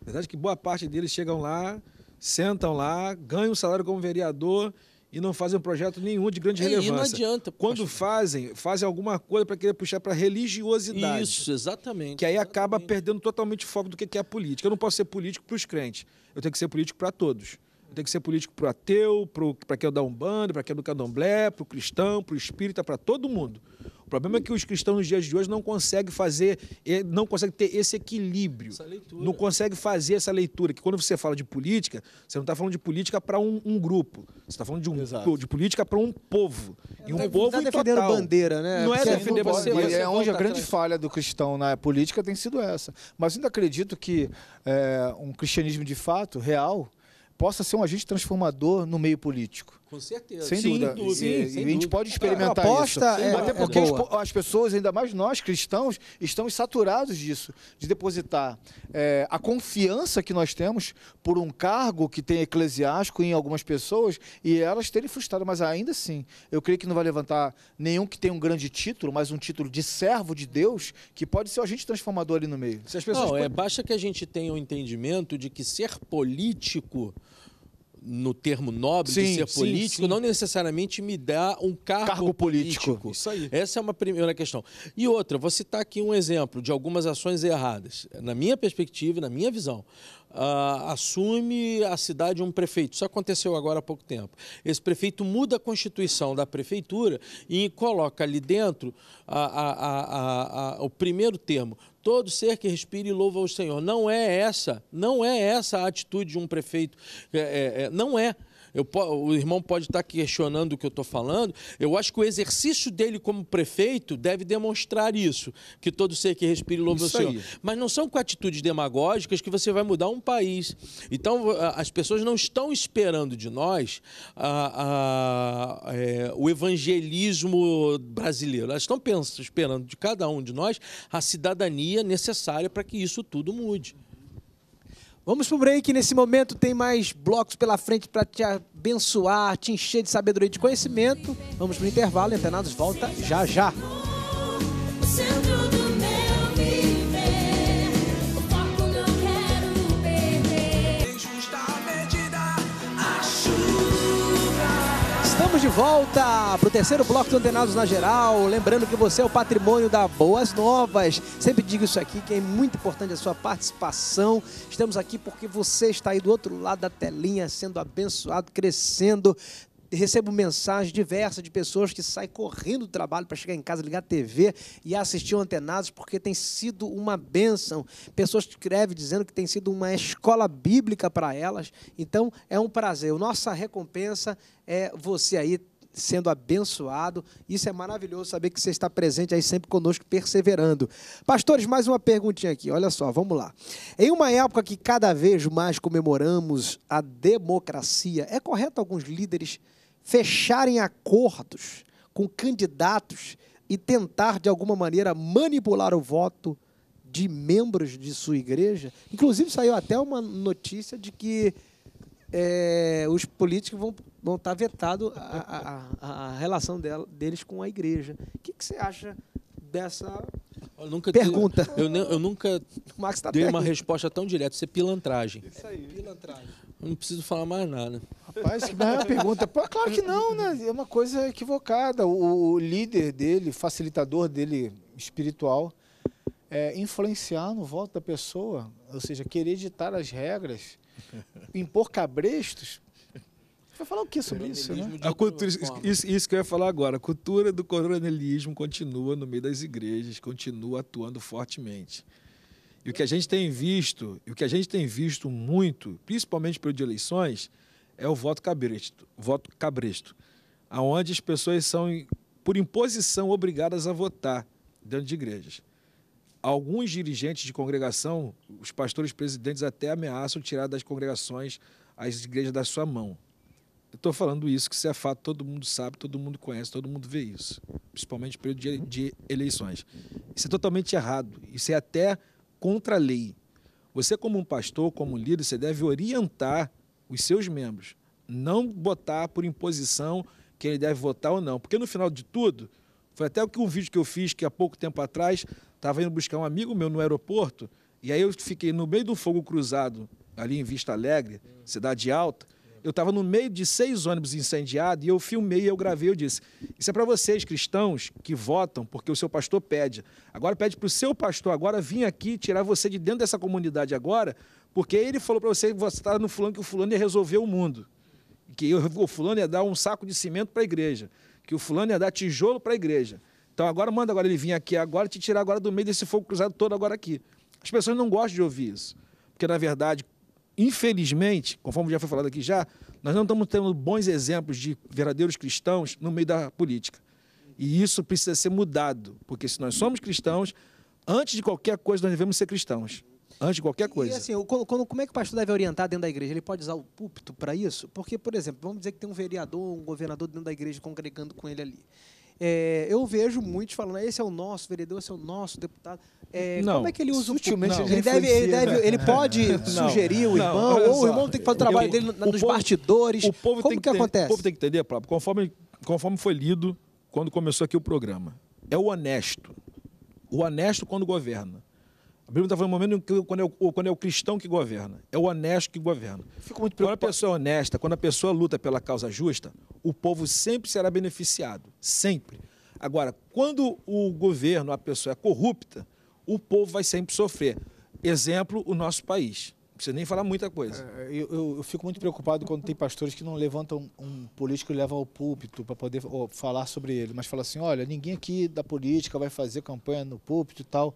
A verdade é que boa parte deles chegam lá, sentam lá, ganham um salário como vereador e não fazem um projeto nenhum de grande é, relevância. E não adianta. Quando pastor. fazem, fazem alguma coisa para querer puxar para religiosidade. Isso, exatamente. Que aí exatamente. acaba perdendo totalmente o foco do que é a política. Eu não posso ser político para os crentes. Eu tenho que ser político para todos. Tem que ser político para o ateu, para quem é da Umbanda, para quem é do candomblé, para o cristão, para o espírita, para todo mundo. O problema é que os cristãos nos dias de hoje não conseguem fazer, não conseguem ter esse equilíbrio. Não conseguem fazer essa leitura. Que quando você fala de política, você não está falando de política para um, um, grupo. Você está falando de, um, de política para um povo. É, e um tá povo tá defendendo total. bandeira, né? Não é Porque é defender bandeira. você, É onde a grande atrás. falha do cristão na política tem sido essa. Mas ainda acredito que é, um cristianismo de fato, real, possa ser um agente transformador no meio político. Com certeza. Sem sim, dúvida. Sim, e, sem e a gente pode experimentar isso. É, Até é porque é as pessoas, ainda mais nós cristãos, estamos saturados disso, de depositar é, a confiança que nós temos por um cargo que tem eclesiástico em algumas pessoas e elas terem frustrado. Mas ainda assim, eu creio que não vai levantar nenhum que tenha um grande título, mas um título de servo de Deus, que pode ser o agente transformador ali no meio. Se as pessoas não, é podem... é, basta que a gente tenha o um entendimento de que ser político no termo nobre sim, de ser político, sim, sim. não necessariamente me dá um cargo, cargo político. político. Isso aí. Essa é uma primeira questão. E outra, vou citar aqui um exemplo de algumas ações erradas. Na minha perspectiva, na minha visão, Uh, assume a cidade um prefeito. Isso aconteceu agora há pouco tempo. Esse prefeito muda a constituição da prefeitura e coloca ali dentro a, a, a, o primeiro termo. Todo ser que respire louva ao Senhor. Não é essa, não é essa a atitude de um prefeito. É, é, é não é eu, o irmão pode estar tá questionando o que eu estou falando, eu acho que o exercício dele como prefeito deve demonstrar isso, que todo ser que respire louve o Senhor. Aí. Mas não são com atitudes demagógicas que você vai mudar um país. Então, as pessoas não estão esperando de nós a, a, é, o evangelismo brasileiro, elas estão pensando, esperando de cada um de nós a cidadania necessária para que isso tudo mude. Vamos para o break. Nesse momento tem mais blocos pela frente para te abençoar, te encher de sabedoria e de conhecimento. Vamos para o intervalo. Antenados volta já já. Estamos de volta para o terceiro bloco do Antenados na Geral. Lembrando que você é o patrimônio da Boas Novas. Sempre digo isso aqui, que é muito importante a sua participação. Estamos aqui porque você está aí do outro lado da telinha, sendo abençoado, crescendo, recebo mensagens diversas de pessoas que saem correndo do trabalho para chegar em casa, ligar a TV e assistir o Antenados, porque tem sido uma bênção. Pessoas escrevem dizendo que tem sido uma escola bíblica para elas. Então, é um prazer. nossa recompensa é você aí sendo abençoado. Isso é maravilhoso saber que você está presente aí sempre conosco, perseverando. Pastores, mais uma perguntinha aqui. Olha só, vamos lá. Em uma época que cada vez mais comemoramos a democracia, é correto alguns líderes fecharem acordos com candidatos e tentar, de alguma maneira, manipular o voto de membros de sua igreja. Inclusive, saiu até uma notícia de que é, os políticos vão, vão estar tá vetados a, a, a, relação dela, deles com a igreja. O que, que você acha dessa eu nunca pergunta? Te, eu, eu, nunca <laughs> tá dei uma resposta tão direta. Isso é pilantragem. Isso aí. Pilantragem. Eu não preciso falar mais nada. Rapaz, não é uma pergunta. Pô, claro que não, né? É uma coisa equivocada. O, o líder dele, facilitador dele espiritual, é, influenciar no voto da pessoa, ou seja, querer editar as regras, <laughs> impor cabrestos. Você vai falar o que sobre isso? Né? A cultura, isso, isso que eu ia falar agora. A cultura do coronelismo continua no meio das igrejas, continua atuando fortemente. E o que a gente tem visto, e o que a gente tem visto muito, principalmente período de eleições, é o voto cabresto, voto cabresto, aonde as pessoas são por imposição obrigadas a votar dentro de igrejas. Alguns dirigentes de congregação, os pastores presidentes até ameaçam tirar das congregações as igrejas da sua mão. Eu estou falando isso, que isso é fato, todo mundo sabe, todo mundo conhece, todo mundo vê isso. Principalmente no período de, de eleições. Isso é totalmente errado. Isso é até contra a lei. Você, como um pastor, como um líder, você deve orientar os seus membros. Não botar por imposição que ele deve votar ou não. Porque no final de tudo, foi até um vídeo que eu fiz que há pouco tempo atrás estava indo buscar um amigo meu no aeroporto, e aí eu fiquei no meio do fogo cruzado, ali em Vista Alegre, cidade alta. Eu estava no meio de seis ônibus incendiados e eu filmei, eu gravei, eu disse: Isso é para vocês, cristãos, que votam, porque o seu pastor pede. Agora pede para o seu pastor agora vir aqui tirar você de dentro dessa comunidade agora, porque ele falou para você que você está no fulano que o fulano ia resolver o mundo. Que o fulano ia dar um saco de cimento para a igreja. Que o fulano ia dar tijolo para a igreja. Então agora manda agora ele vir aqui agora e te tirar agora do meio desse fogo cruzado todo agora aqui. As pessoas não gostam de ouvir isso. Porque na verdade, infelizmente, conforme já foi falado aqui já, nós não estamos tendo bons exemplos de verdadeiros cristãos no meio da política. E isso precisa ser mudado, porque se nós somos cristãos, antes de qualquer coisa nós devemos ser cristãos. Antes de qualquer coisa. E assim, quando, como é que o pastor deve orientar dentro da igreja? Ele pode usar o púlpito para isso? Porque, por exemplo, vamos dizer que tem um vereador, um governador dentro da igreja congregando com ele ali. É, eu vejo muitos falando, esse é o nosso vereador, esse é o nosso deputado. É, não, como é que ele usa o púlpito? ele, deve, ele, deve, ele pode <laughs> não, sugerir o irmão, ou o irmão tem que fazer o trabalho eu, dele o nos povo, bastidores. O povo como tem que, que ter, acontece? O povo tem que entender, próprio, conforme, conforme foi lido quando começou aqui o programa. É o honesto. O honesto quando governa. A Bíblia está falando um momento que, quando, é o, quando é o cristão que governa, é o honesto que governa. Fico muito preocupado. Quando a pessoa é honesta, quando a pessoa luta pela causa justa, o povo sempre será beneficiado, sempre. Agora, quando o governo, a pessoa é corrupta, o povo vai sempre sofrer. Exemplo, o nosso país. Não precisa nem falar muita coisa. É, eu, eu, fico muito preocupado quando tem pastores que não levantam um político e levam ao púlpito para poder falar sobre ele, mas fala assim: olha, ninguém aqui da política vai fazer campanha no púlpito e tal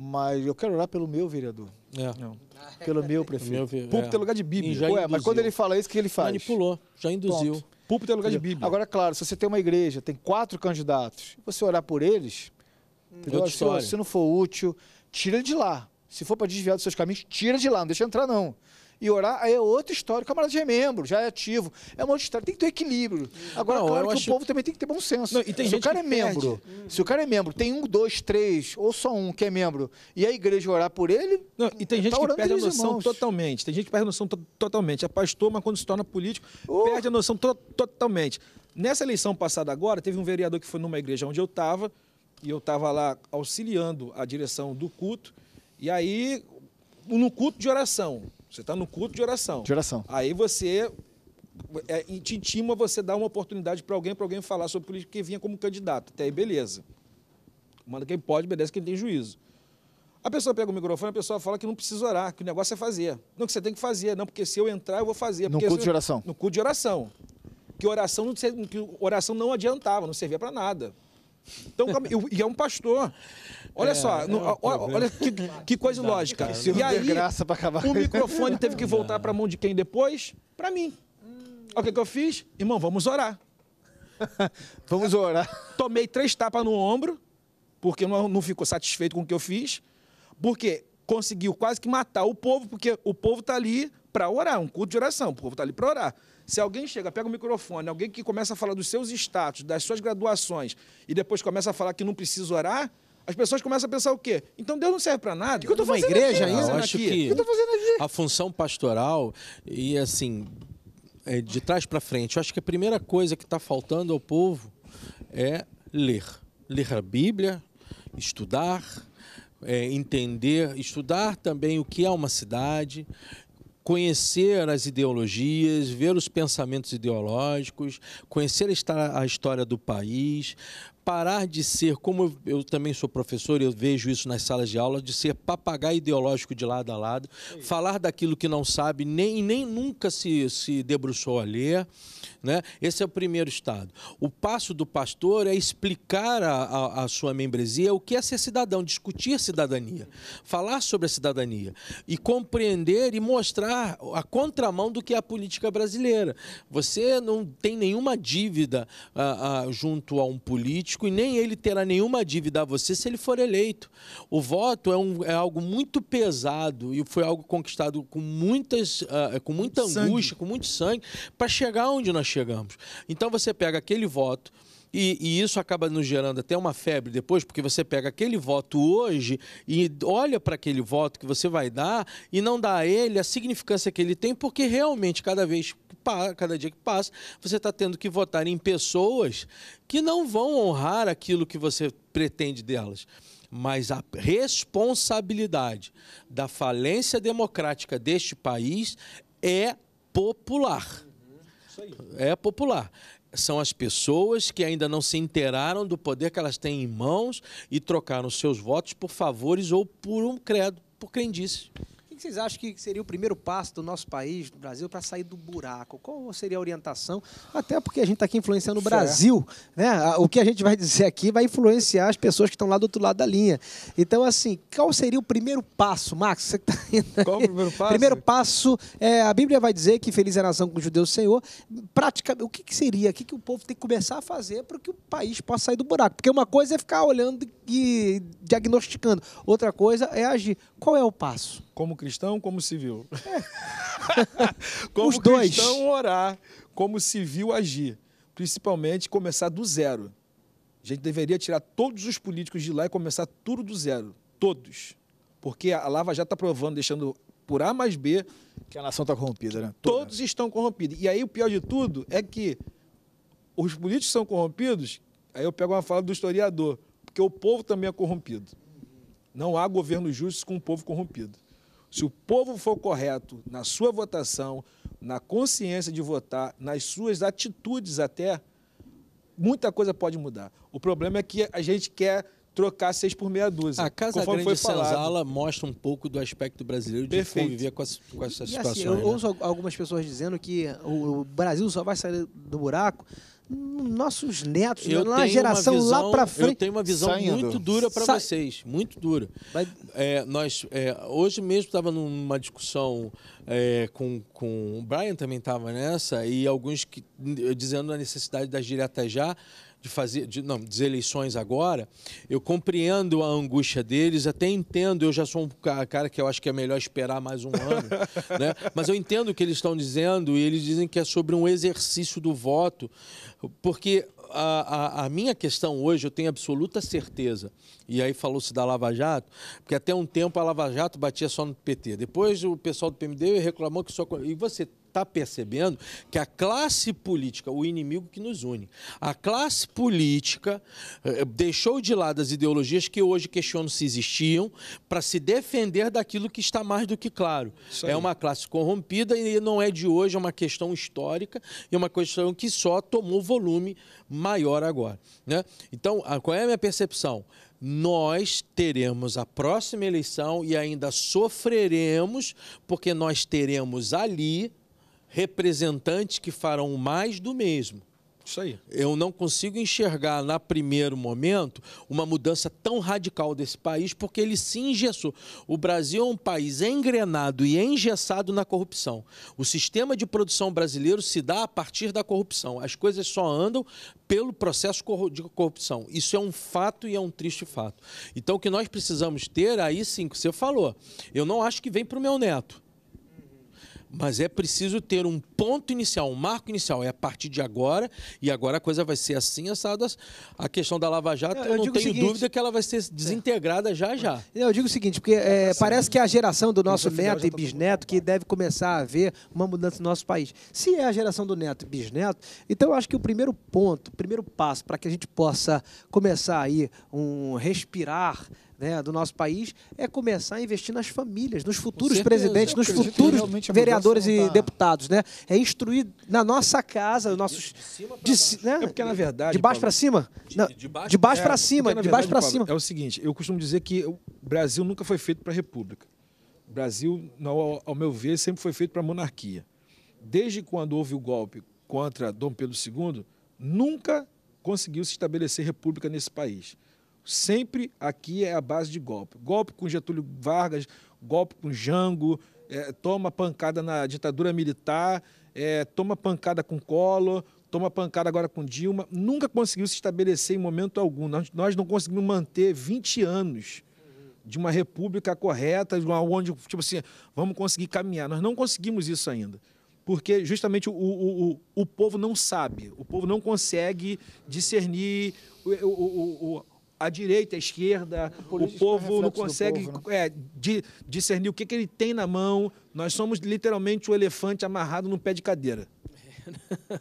mas eu quero orar pelo meu vereador. É. Não. Pelo meu prefeito. Meu, Púlpito é lugar de Bíblia. Ué, mas quando ele fala isso, o que ele faz? Manipulou, já induziu. Pronto. Púlpito é lugar de Bíblia. Agora, claro, se você tem uma igreja, tem quatro candidatos, você orar por eles, hum. se, se não for útil, tira de lá. Se for para desviar dos seus caminhos, tira de lá, não deixa entrar não e orar, aí é outra história. O camarada já é membro, já é ativo. É uma outra história. Tem que ter equilíbrio. Agora, não, claro que acho... o povo também tem que ter bom senso. Não, se o cara é membro, perde. se o cara é membro, tem um, dois, três, ou só um que é membro, e a igreja orar por ele. Não, e tem tá gente tá que perde a noção irmãos. totalmente. Tem gente que perde a noção to totalmente. É pastor, mas quando se torna político, oh. perde a noção to totalmente. Nessa eleição passada agora, teve um vereador que foi numa igreja onde eu estava, e eu estava lá auxiliando a direção do culto, e aí, no culto de oração, você está no culto de oração. De oração. Aí você é, e te intima você dar uma oportunidade para alguém, para alguém falar sobre política que vinha como candidato. Até aí, beleza. Manda quem pode, obedece quem tem juízo. A pessoa pega o microfone, a pessoa fala que não precisa orar, que o negócio é fazer. Não, que você tem que fazer, não, porque se eu entrar, eu vou fazer. No culto de oração. No culto de oração. Que oração, que oração não adiantava, não servia para nada. Então, e é um pastor. Olha é, só, é no, olha, olha que, que, coisa não, lógica. Cara, e aí, graça acabar. o microfone teve que voltar para a mão de quem depois? Para mim. Hum. Olha o que, que eu fiz? Irmão, vamos orar. <laughs> vamos orar. Tomei três tapas no ombro, porque não, não ficou satisfeito com o que eu fiz, porque conseguiu quase que matar o povo, porque o povo está ali para orar, um culto de oração, o povo está ali para orar. Se alguém chega, pega o microfone, alguém que começa a falar dos seus status, das suas graduações, e depois começa a falar que não precisa orar, as pessoas começam a pensar o quê? Então Deus não serve para nada. O que eu estou fazendo igreja aqui? eu acho que, a função pastoral e assim é, de trás para frente, eu acho que a primeira coisa que está faltando ao povo é ler, ler a Bíblia, estudar, é, entender, estudar também o que é uma cidade, conhecer as ideologias, ver os pensamentos ideológicos, conhecer a história do país, parar de ser, como eu também sou professor e eu vejo isso nas salas de aula, de ser papagaio ideológico de lado a lado, Sim. falar daquilo que não sabe nem, nem nunca se, se debruçou a ler. Né? Esse é o primeiro estado. O passo do pastor é explicar a, a, a sua membresia o que é ser cidadão, discutir cidadania, falar sobre a cidadania e compreender e mostrar a contramão do que é a política brasileira. Você não tem nenhuma dívida a, ah, ah, junto a um político político e nem ele terá nenhuma dívida a você se ele for eleito. O voto é, um, é algo muito pesado e foi algo conquistado com, muitas, uh, com muita angústia, com muito sangue, para chegar onde nós chegamos. Então você pega aquele voto e, e, isso acaba nos gerando até uma febre depois, porque você pega aquele voto hoje e olha para aquele voto que você vai dar e não dá a ele a significância que ele tem, porque realmente cada vez cada dia que passa, você está tendo que votar em pessoas que não vão honrar aquilo que você pretende delas mas a responsabilidade da falência democrática deste país é popular. Uhum. É popular são as pessoas que ainda não se inteiraram do poder que elas têm em mãos e trocaram seus votos por favores ou por um credo, por crendice que vocês acham que seria o primeiro passo do nosso país, do Brasil, para sair do buraco? Qual seria a orientação? Até porque a gente está aqui influenciando o Brasil. Né? O que a gente vai dizer aqui vai influenciar as pessoas que estão lá do outro lado da linha. Então, assim, qual seria o primeiro passo, Max? Você tá indo qual o primeiro passo? Primeiro passo, é, a Bíblia vai dizer que feliz é a nação com é o judeu Senhor. Praticamente, o que, que seria? O que, que o povo tem que começar a fazer para que o país possa sair do buraco? Porque uma coisa é ficar olhando e diagnosticando. Outra coisa é agir. Qual é o passo? Como cristão, como civil. É. <laughs> como Os dois. cristão orar, como civil agir. Principalmente começar do zero. A gente deveria tirar todos os políticos de lá e começar tudo do zero. Todos. Porque a Lava já está provando, deixando por A mais B. Que a nação está corrompida, né? Todos estão corrompidos. E aí o pior de tudo é que os políticos são corrompidos. Aí eu pego uma fala do historiador porque o povo também é corrompido. Não há governo justo com o povo corrompido. Se o povo for correto na sua votação, na consciência de votar, nas suas atitudes até, muita coisa pode mudar. O problema é que a gente quer trocar seis por meia dúzia. A Casa Grande foi Senzala mostra um pouco do aspecto brasileiro de Perfeito. conviver com, as, com essa situação. Assim, eu né? ouço algumas pessoas dizendo que o Brasil só vai sair do buraco nossos netos, eu na geração visão, lá para frente. Eu tenho uma visão Saindo. muito dura para vocês, muito dura. É, nós, é, hoje mesmo estava numa discussão é, com, com o Brian também estava nessa, e alguns que, dizendo a necessidade das diretas já, de fazer, de, não, das eleições agora, eu compreendo a angústia deles, até entendo, eu já sou um cara que eu acho que é melhor esperar mais um ano, <laughs> né? Mas eu entendo o que eles estão dizendo e eles dizem que é sobre um exercício do voto, porque a, a, a, minha questão hoje, eu tenho absoluta certeza, e aí falou-se da Lava Jato, porque até um tempo a Lava Jato batia só no PT. Depois o pessoal do PMDB reclamou que só. E você está percebendo que a classe política, o inimigo que nos une, a classe política eh, eh, deixou de lado as ideologias que hoje questionam se existiam para se defender daquilo que está mais do que claro. É uma classe corrompida e não é de hoje, é uma questão histórica e uma questão que só tomou volume maior agora. Né? Então, qual é a minha percepção? nós teremos a próxima eleição e ainda sofreremos, porque nós teremos ali representantes que farão mais do mesmo. Isso aí. Eu não consigo enxergar, na primeiro momento, uma mudança tão radical desse país, porque ele se engessou. O Brasil é um país engrenado e engessado na corrupção. O sistema de produção brasileiro se dá a partir da corrupção. As coisas só andam pelo processo de corrupção. Isso é um fato e é um triste fato. Então, o que nós precisamos ter, aí sim, que você falou, eu não acho que vem para o meu neto mas é preciso ter um ponto inicial, um marco inicial. É a partir de agora, e agora a coisa vai ser assim, assada. A questão da Lava Jato, eu, eu, não tenho seguinte, dúvida que ela vai ser desintegrada é. já já. Eu digo o seguinte, porque é, parece que é a geração do nosso neto e bisneto que deve começar a ver uma mudança no nosso país. Se é a geração do neto e bisneto, então eu acho que o primeiro ponto, o primeiro passo para que a gente possa começar aí um respirar né, do nosso país é começar a investir nas famílias, nos futuros presidentes, nos futuros vereadores e tá deputados, né? É instruir na nossa casa, os nossos de, cima para baixo. Né? É na verdade de baixo para cima, de, baixo, para cima, de baixo para é, cima. É o seguinte, eu costumo dizer que o Brasil nunca foi feito para a república. O Brasil, ao, ao meu ver, sempre foi feito para a monarquia. Desde quando houve o golpe contra Dom Pedro II, nunca conseguiu se estabelecer república nesse país. Sempre aqui é a base de golpe. Golpe com Getúlio Vargas, golpe com Jango, é, toma pancada na ditadura militar, é, toma pancada com Collor, toma pancada agora com Dilma. Nunca conseguiu se estabelecer em momento algum. Nós, nós não conseguimos manter 20 anos de uma república correta, onde, tipo assim, vamos conseguir caminhar. Nós não conseguimos isso ainda. Porque justamente o, o, o, o povo não sabe, o povo não consegue discernir o, o, o a direita, a esquerda, o, povo não consegue povo, né? é, discernir o que, que ele tem na mão. Nós somos literalmente o elefante amarrado no pé de cadeira. <laughs>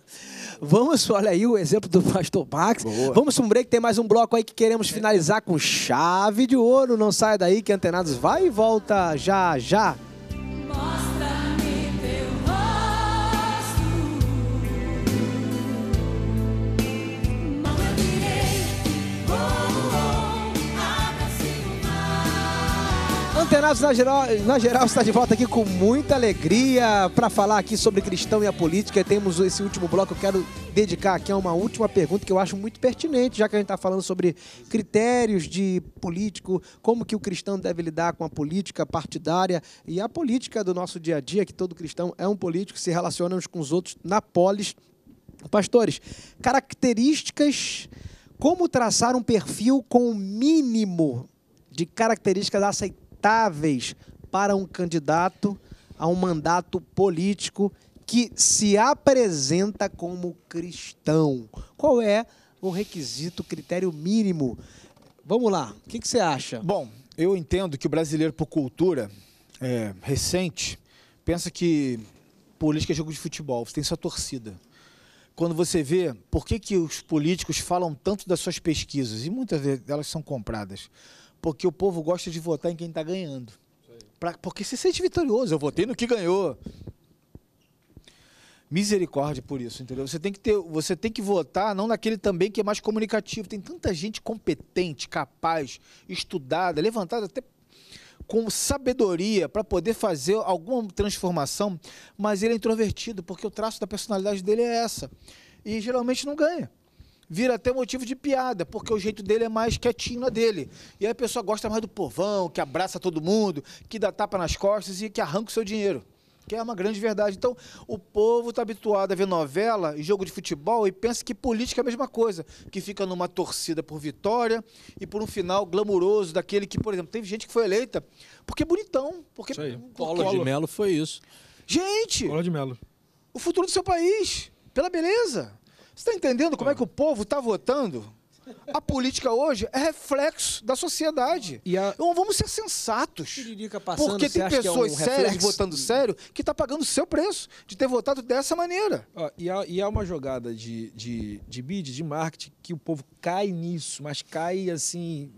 Vamos, olha aí o exemplo do pastor Max. Boa. Vamos para um break, tem mais um bloco aí que queremos finalizar com chave de ouro. Não sai daí que Antenados vai e volta já já. Internados na geral, na geral está de volta aqui com muita alegria para falar aqui sobre cristão e a política. temos esse último bloco, eu quero dedicar aqui a uma última pergunta que eu acho muito pertinente, já que a gente está falando sobre critérios de político, como que o cristão deve lidar com a política partidária e a política do nosso dia a dia, que todo cristão é um político, se relaciona uns com os outros na polis. Pastores, características, como traçar um perfil com o mínimo de características aceitáveis aceitáveis para um candidato a um mandato político que se apresenta como cristão. Qual é o requisito, o critério mínimo? Vamos lá, o que, que você acha? Bom, eu entendo que o brasileiro, por cultura é, recente, pensa que política é jogo de futebol, você tem sua torcida. Quando você vê por que, que os políticos falam tanto das suas pesquisas, e muitas delas são compradas, porque o povo gosta de votar em quem está ganhando. Pra, porque se sente vitorioso. Eu votei no que ganhou. Misericórdia por isso, entendeu? Você tem que ter, você tem que votar não naquele também que é mais comunicativo. Tem tanta gente competente, capaz, estudada, levantada até com sabedoria para poder fazer alguma transformação, mas ele é introvertido porque o traço da personalidade dele é essa. E geralmente não ganha vira até motivo de piada, porque o jeito dele é mais quietinho na dele. E aí a pessoa gosta mais do povão, que abraça todo mundo, que dá tapa nas costas e que arranca o seu dinheiro. Que é uma grande verdade. Então, o povo está habituado a ver novela e jogo de futebol e pensa que política é a mesma coisa, que fica numa torcida por vitória e por um final glamuroso daquele que, por exemplo, teve gente que foi eleita porque é bonitão. Porque, isso aí. Paulo de Melo foi isso. Gente! Paulo de Melo. O futuro do seu país, pela beleza você está entendendo como é que o ah. povo está votando? A política hoje é reflexo da sociedade. E a... Então vamos ser sensatos. Passando, porque tem pessoas é um sérias votando sério que está pagando o seu preço de ter votado dessa maneira. Ah, e, há, e, há, uma jogada de, de, de mídia, de marketing, que o povo cai nisso, mas cai assim.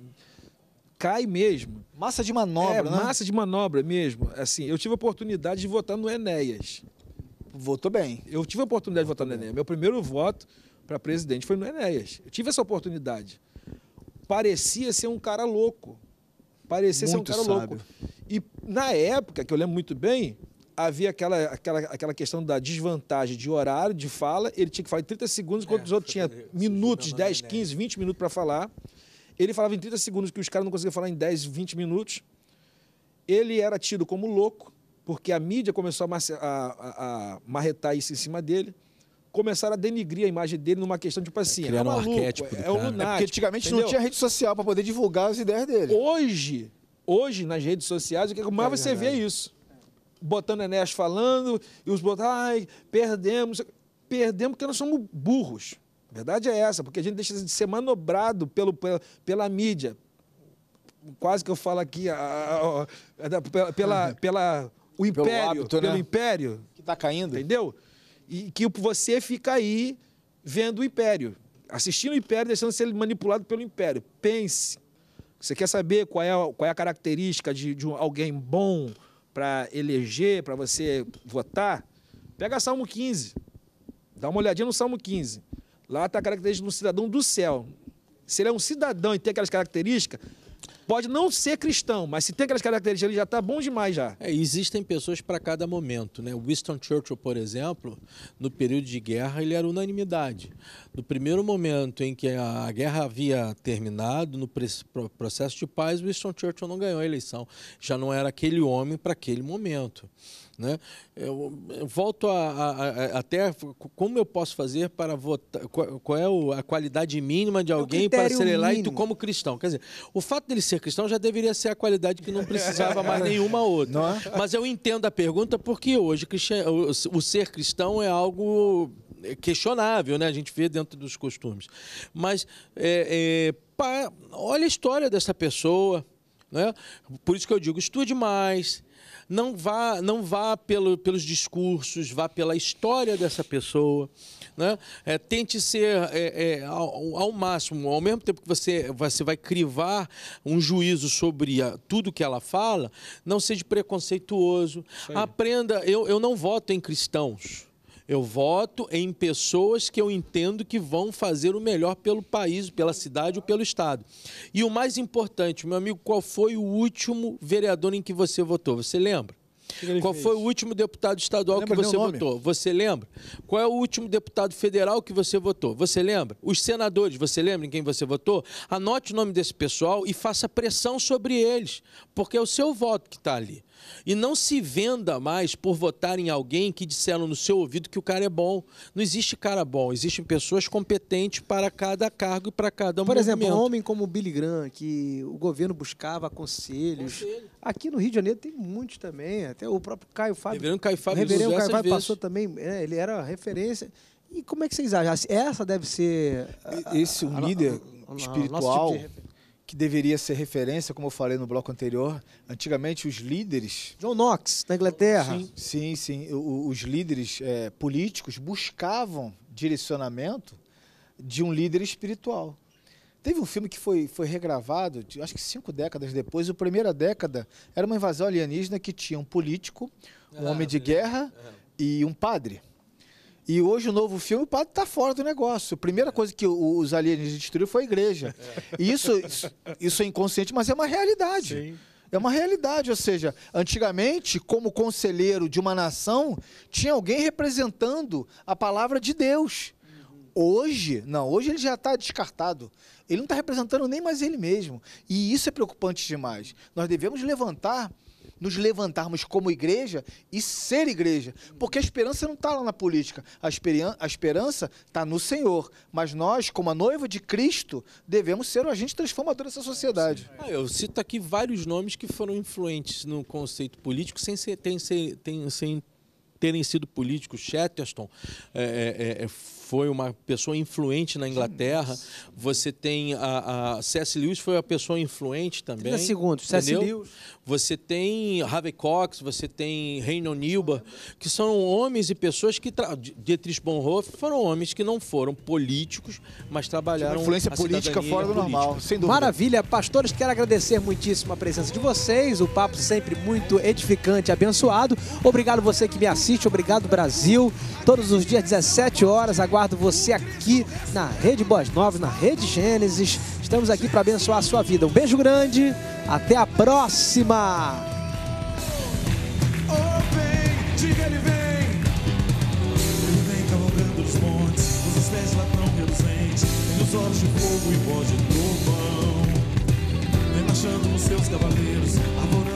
Cai mesmo. Massa de manobra, é, né? Massa de manobra mesmo. Assim, eu tive a oportunidade de votar no Enéas. Votou bem. Eu tive a oportunidade Votou de votar no Enéas. Meu primeiro voto para presidente foi no Enéas. Eu tive essa oportunidade. Parecia ser um cara louco. Parecia muito ser um cara sábio. louco. E na época, que eu lembro muito bem, havia aquela, aquela, aquela questão da desvantagem de horário, de fala. Ele tinha que falar em 30 segundos, enquanto é, os outros tinham minutos, 10, 15, 20 minutos para falar. Ele falava em 30 segundos que os caras não conseguiam falar em 10, 20 minutos. Ele era tido como louco porque a mídia começou a, a, a marretar isso em cima dele começaram a denigrir a imagem dele numa questão tipo assim, é, é maluco, um arquétipo é, é um lunático. É porque antigamente entendeu? não tinha rede social para poder divulgar as ideias dele. Hoje, hoje nas redes sociais, o que é mais é você vê é isso. Botando Enéas falando e os botando, ai, perdemos, perdemos porque nós somos burros. A verdade é essa, porque a gente deixa de ser manobrado pelo, pela, pela mídia. Quase que eu falo aqui, a, a, a, pela, pela, pela o império, né? pelo, hábito, pelo né? império. Que está caindo. Entendeu? E que você fica aí vendo o império, assistindo o império, deixando ser manipulado pelo império. Pense. Você quer saber qual é, qual é a característica de, de alguém bom para eleger, para você votar? Pega Salmo 15. Dá uma olhadinha no Salmo 15. Lá está a característica de um cidadão do céu. Se ele é um cidadão e tem aquelas características, Pode não ser cristão, mas se tem aquelas características, ele já está bom demais já. É, existem pessoas para cada momento. Né? Winston Churchill, por exemplo, no período de guerra, ele era unanimidade. No primeiro momento em que a guerra havia terminado, no processo de paz, Winston Churchill não ganhou a eleição. Já não era aquele homem para aquele momento. Né? Eu, eu volto a, a, a, até como eu posso fazer para votar, qual, qual é o, a qualidade mínima de é alguém para ser eleito como cristão. Quer dizer, o fato dele ser cristão já deveria ser a qualidade que não precisava mais <laughs> nenhuma outra. É? Mas eu entendo a pergunta porque hoje o, o ser cristão é algo questionável, né? A gente vê dentro dos costumes. Mas é, é, pá, olha a história dessa pessoa, né? Por isso que eu digo, estude mais, não vá, não vá pelo, pelos discursos, vá pela história dessa pessoa. Né? É, tente ser é, é, ao, ao, máximo, ao mesmo tempo que você, você vai crivar um juízo sobre a, tudo que ela fala, não seja preconceituoso. Aprenda, eu, eu não voto em cristãos. Eu voto em pessoas que eu entendo que vão fazer o melhor pelo país, pela cidade ou pelo estado. E o mais importante, meu amigo, qual foi o último vereador em que você votou? Você lembra? Qual fez? foi o último deputado estadual que você votou? Você lembra? Qual é o último deputado federal que você votou? Você lembra? Os senadores, você lembra em quem você votou? Anote o nome desse pessoal e faça pressão sobre eles, porque é o seu voto que está ali. E não se venda mais por votar em alguém que disseram no seu ouvido que o cara é bom. Não existe cara bom, existem pessoas competentes para cada cargo e para cada Por movimento. exemplo, um homem como o Billy Graham, que o governo buscava conselhos. Conselho. Aqui no Rio de Janeiro tem muitos também, até o próprio Caio Fábio. Reverendo Caio Fábio, Reverendo Caio Fábio passou também, é, ele era referência. E como é que vocês acham? Essa deve ser. A, Esse é um líder a, a, tipo espiritual. Tipo que deveria ser referência, como eu falei no bloco anterior. Antigamente, os líderes. John Knox, na Inglaterra. Sim, sim. sim. O, os líderes é, políticos buscavam direcionamento de um líder espiritual. Teve um filme que foi, foi regravado, acho que cinco décadas depois. A primeira década era uma invasão alienígena que tinha um político, um ah, homem de guerra é. e um padre. E hoje o novo filme, o padre está fora do negócio. A primeira coisa que os alienígenas destruíram foi a igreja. E isso, isso é inconsciente, mas é uma realidade. Sim. É uma realidade, ou seja, antigamente, como conselheiro de uma nação, tinha alguém representando a palavra de Deus. Hoje, não, hoje ele já está descartado. Ele não está representando nem mais ele mesmo. E isso é preocupante demais. Nós devemos levantar nos levantarmos como igreja e ser igreja. Porque a esperança não está lá na política, a esperança está no Senhor. Mas nós, como a noiva de Cristo, devemos ser o agente transformador dessa sociedade. Ah, eu cito aqui vários nomes que foram influentes no conceito político sem ser, tem, sem, tem, sem terem sido políticos. Chesterton é, é, é foi uma pessoa influente na Inglaterra. Você tem a, a C.S. Lewis foi uma pessoa influente também. Segundo segundos, C.S. Lewis. Você tem Harvey Cox, você tem Reino Nilba, que são homens e pessoas que tra... Dietrich Bonhoeffer foram homens que não foram políticos, mas trabalharam uma influência política fora do normal, sem dúvida. Maravilha, pastores, quero agradecer muitíssimo a presença de vocês. O papo sempre muito edificante, abençoado. Obrigado você que me assiste, obrigado Brasil. Todos os dias 17 horas, aguardo aguardo você aqui na Rede Boas Novas, na Rede Gênesis. Estamos aqui para abençoar a sua vida. Um beijo grande, até a próxima! fogo e voz de trovão Vem marchando nos seus cavaleiros